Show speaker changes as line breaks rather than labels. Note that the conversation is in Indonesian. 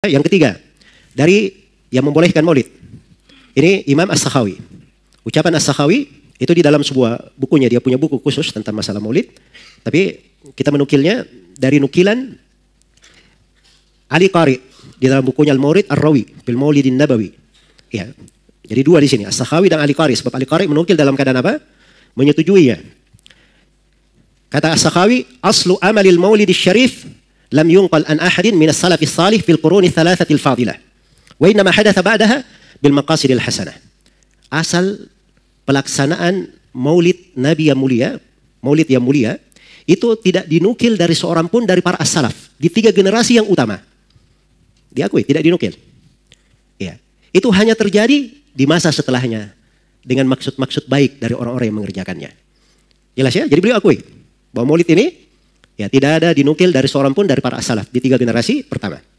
Eh, yang ketiga, dari yang membolehkan maulid. Ini Imam As-Sakhawi. Ucapan As-Sakhawi itu di dalam sebuah bukunya, dia punya buku khusus tentang masalah maulid. Tapi kita menukilnya dari nukilan Ali Qari di dalam bukunya al maulid Ar-Rawi, Bil Maulidin Nabawi. Ya. Jadi dua di sini, As-Sakhawi dan Ali Qari. Sebab Ali Qari menukil dalam keadaan apa? Menyetujuinya. Kata As-Sakhawi, aslu amalil maulidi syarif لم ينقل عن أحد من السلف الصالح في القرون الثلاثة الفاضلة وإنما حدث بعدها بالمقاصد الحسنة أصل pelaksanaan maulid Nabi yang mulia, maulid yang mulia, itu tidak dinukil dari seorang pun dari para as-salaf. Di tiga generasi yang utama. Diakui, tidak dinukil. Ya. Itu hanya terjadi di masa setelahnya. Dengan maksud-maksud baik dari orang-orang yang mengerjakannya. Jelas ya? Jadi beliau akui bahwa maulid ini Ya, tidak ada dinukil dari seorang pun dari para asalaf di tiga generasi pertama.